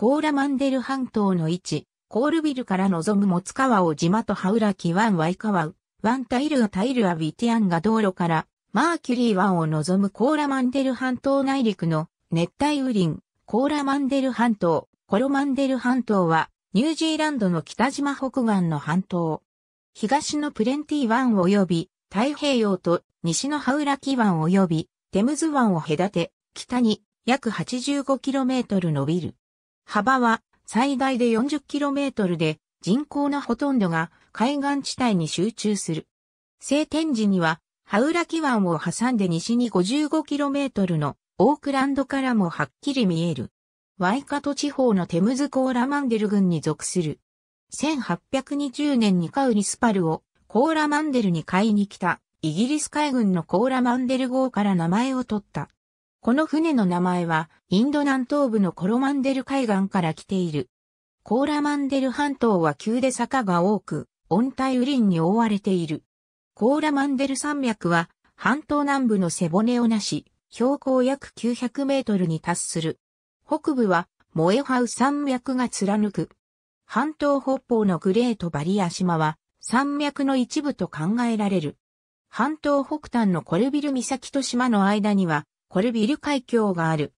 コーラマンデル半島の位置、コールビルから望むモツ川を島とハウラキ湾ワイカワウ、ワンタイルアタイルアビティアンが道路から、マーキュリー湾を望むコーラマンデル半島内陸の熱帯雨林、コーラマンデル半島、コロマンデル半島は、ニュージーランドの北島北岸の半島。東のプレンティ湾及び太平洋と西のハウラキ湾及びテムズ湾を隔て、北に約 85km 伸びる。幅は最大で 40km で人口のほとんどが海岸地帯に集中する。晴天時には、ハウラキ湾を挟んで西に 55km のオークランドからもはっきり見える。ワイカト地方のテムズコーラマンデル郡に属する。1820年にカウリスパルをコーラマンデルに買いに来たイギリス海軍のコーラマンデル号から名前を取った。この船の名前は、インド南東部のコロマンデル海岸から来ている。コーラマンデル半島は急で坂が多く、温帯雨林に覆われている。コーラマンデル山脈は、半島南部の背骨をなし、標高約900メートルに達する。北部は、モエハウ山脈が貫く。半島北方のグレートバリア島は、山脈の一部と考えられる。半島北端のコルビル岬と島の間には、コルビル海峡がある。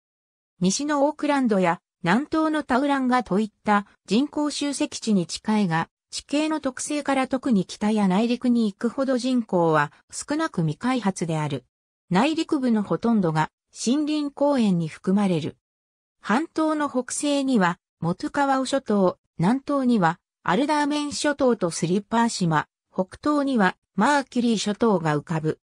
西のオークランドや南東のタウランガといった人口集積地に近いが、地形の特性から特に北や内陸に行くほど人口は少なく未開発である。内陸部のほとんどが森林公園に含まれる。半島の北西にはモトカワウ諸島、南東にはアルダーメン諸島とスリッパー島、北東にはマーキュリー諸島が浮かぶ。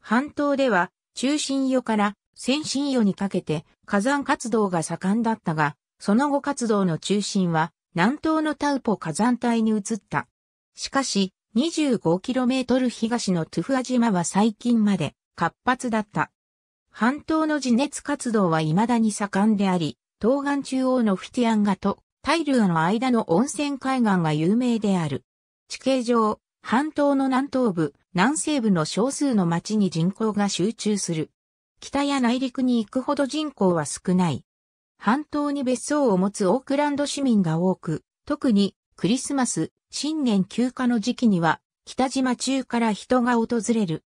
半島では中心予から先進世にかけて火山活動が盛んだったが、その後活動の中心は南東のタウポ火山帯に移った。しかし、25km 東のトゥフア島は最近まで活発だった。半島の地熱活動は未だに盛んであり、東岸中央のフィティアンガとタイルアの間の温泉海岸が有名である。地形上、半島の南東部、南西部の少数の町に人口が集中する。北や内陸に行くほど人口は少ない。半島に別荘を持つオークランド市民が多く、特にクリスマス、新年休暇の時期には北島中から人が訪れる。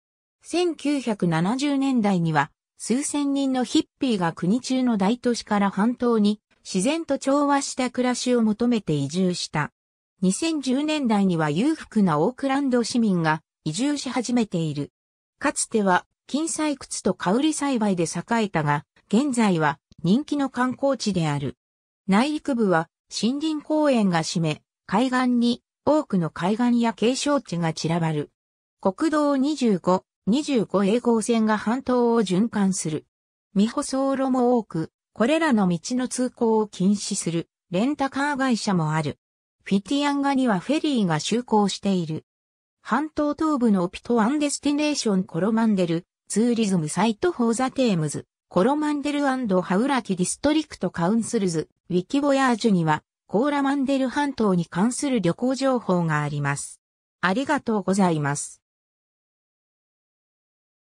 1970年代には数千人のヒッピーが国中の大都市から半島に自然と調和した暮らしを求めて移住した。2010年代には裕福なオークランド市民が移住し始めている。かつては金採掘と香り栽培で栄えたが、現在は人気の観光地である。内陸部は森林公園が占め、海岸に多くの海岸や景勝地が散らばる。国道25、25英号線が半島を循環する。未舗走路も多く、これらの道の通行を禁止するレンタカー会社もある。フィティアンガにはフェリーが就航している。半島東部のオピトアンデスティネーションコロマンデル、ツーリズムサイトフォーザテームズ、コロマンデルハウラキディストリクトカウンスルズ、ウィキボヤージュには、コーラマンデル半島に関する旅行情報があります。ありがとうございます。